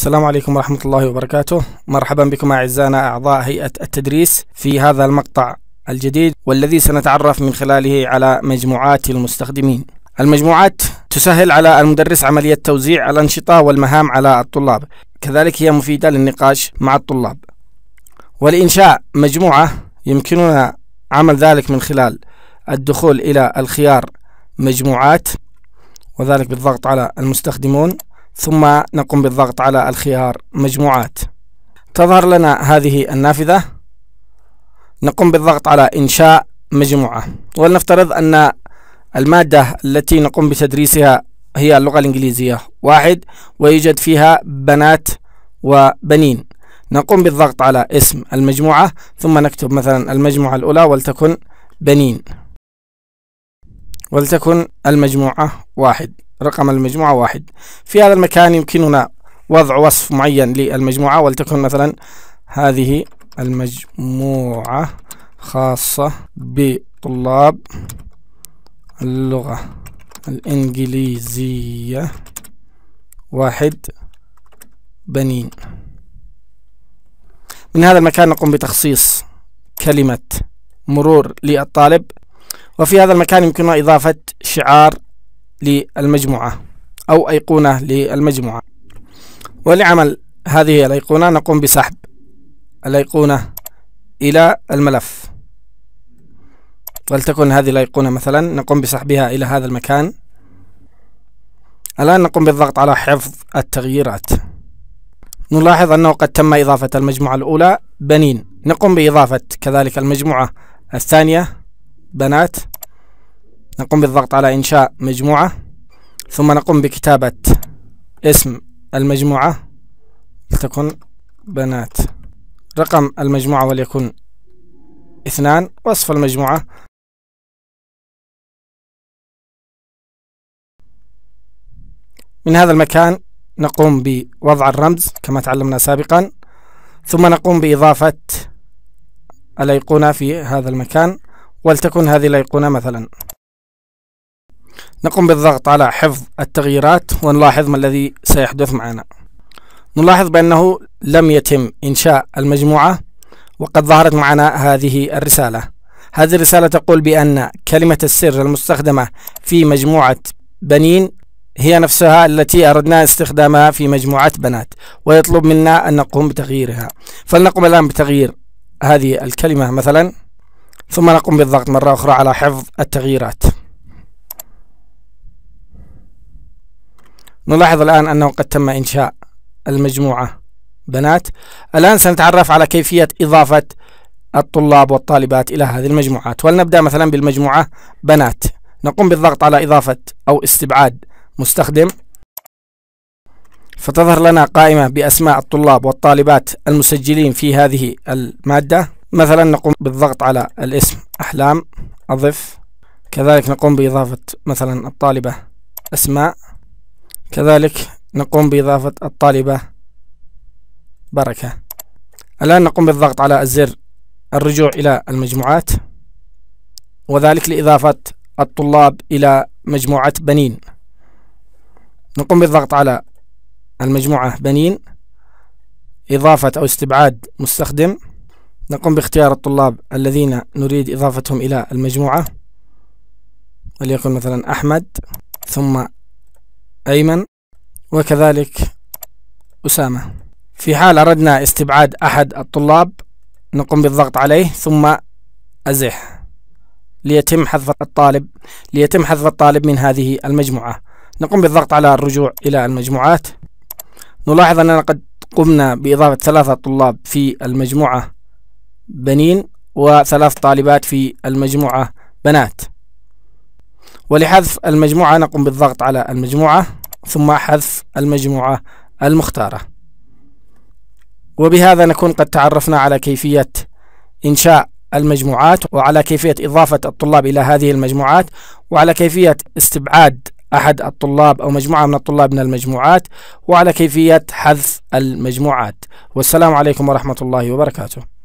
السلام عليكم ورحمة الله وبركاته مرحبا بكم أعزائنا أعضاء هيئة التدريس في هذا المقطع الجديد والذي سنتعرف من خلاله على مجموعات المستخدمين المجموعات تسهل على المدرس عملية توزيع الأنشطة والمهام على الطلاب كذلك هي مفيدة للنقاش مع الطلاب ولإنشاء مجموعة يمكننا عمل ذلك من خلال الدخول إلى الخيار مجموعات وذلك بالضغط على المستخدمون ثم نقوم بالضغط على الخيار مجموعات تظهر لنا هذه النافذة نقوم بالضغط على إنشاء مجموعة ولنفترض أن المادة التي نقوم بتدريسها هي اللغة الإنجليزية واحد ويوجد فيها بنات وبنين نقوم بالضغط على اسم المجموعة ثم نكتب مثلا المجموعة الأولى ولتكن بنين ولتكن المجموعة واحد رقم المجموعة واحد في هذا المكان يمكننا وضع وصف معين للمجموعة ولتكن مثلا هذه المجموعة خاصة بطلاب اللغة الإنجليزية واحد بنين من هذا المكان نقوم بتخصيص كلمة مرور للطالب وفي هذا المكان يمكننا إضافة شعار للمجموعة أو أيقونة للمجموعة ولعمل هذه الأيقونة نقوم بسحب الأيقونة إلى الملف ولتكن هذه الأيقونة مثلا نقوم بسحبها إلى هذا المكان الآن نقوم بالضغط على حفظ التغييرات نلاحظ أنه قد تم إضافة المجموعة الأولى بنين نقوم بإضافة كذلك المجموعة الثانية بنات نقوم بالضغط على إنشاء مجموعة ثم نقوم بكتابة اسم المجموعة لتكن بنات رقم المجموعة وليكن اثنان وصف المجموعة من هذا المكان نقوم بوضع الرمز كما تعلمنا سابقا ثم نقوم بإضافة الأيقونة في هذا المكان ولتكن هذه الأيقونة مثلا نقوم بالضغط على حفظ التغييرات ونلاحظ ما الذي سيحدث معنا نلاحظ بأنه لم يتم إنشاء المجموعة وقد ظهرت معنا هذه الرسالة هذه الرسالة تقول بأن كلمة السر المستخدمة في مجموعة بنين هي نفسها التي أردنا استخدامها في مجموعة بنات ويطلب منا أن نقوم بتغييرها فلنقوم الآن بتغيير هذه الكلمة مثلا ثم نقوم بالضغط مرة أخرى على حفظ التغييرات نلاحظ الآن أنه قد تم إنشاء المجموعة بنات الآن سنتعرف على كيفية إضافة الطلاب والطالبات إلى هذه المجموعات ولنبدأ مثلا بالمجموعة بنات نقوم بالضغط على إضافة أو استبعاد مستخدم فتظهر لنا قائمة بأسماء الطلاب والطالبات المسجلين في هذه المادة مثلا نقوم بالضغط على الاسم أحلام أضف كذلك نقوم بإضافة مثلا الطالبة أسماء كذلك نقوم بإضافة الطالبة بركة الآن نقوم بالضغط على الزر الرجوع إلى المجموعات وذلك لإضافة الطلاب إلى مجموعة بنين نقوم بالضغط على المجموعة بنين إضافة أو استبعاد مستخدم نقوم باختيار الطلاب الذين نريد إضافتهم إلى المجموعة وليكن مثلا أحمد ثم أيمن وكذلك أسامة في حال أردنا استبعاد أحد الطلاب نقوم بالضغط عليه ثم أزح ليتم حذف الطالب ليتم حذف الطالب من هذه المجموعة نقوم بالضغط على الرجوع إلى المجموعات نلاحظ أننا قد قمنا بإضافة ثلاثة طلاب في المجموعة بنين وثلاث طالبات في المجموعة بنات ولحذف المجموعة نقوم بالضغط على المجموعة ثم حذف المجموعة المختارة وبهذا نكون قد تعرفنا على كيفية إنشاء المجموعات وعلى كيفية إضافة الطلاب إلى هذه المجموعات وعلى كيفية استبعاد أحد الطلاب أو مجموعة من الطلاب من المجموعات وعلى كيفية حذف المجموعات والسلام عليكم ورحمة الله وبركاته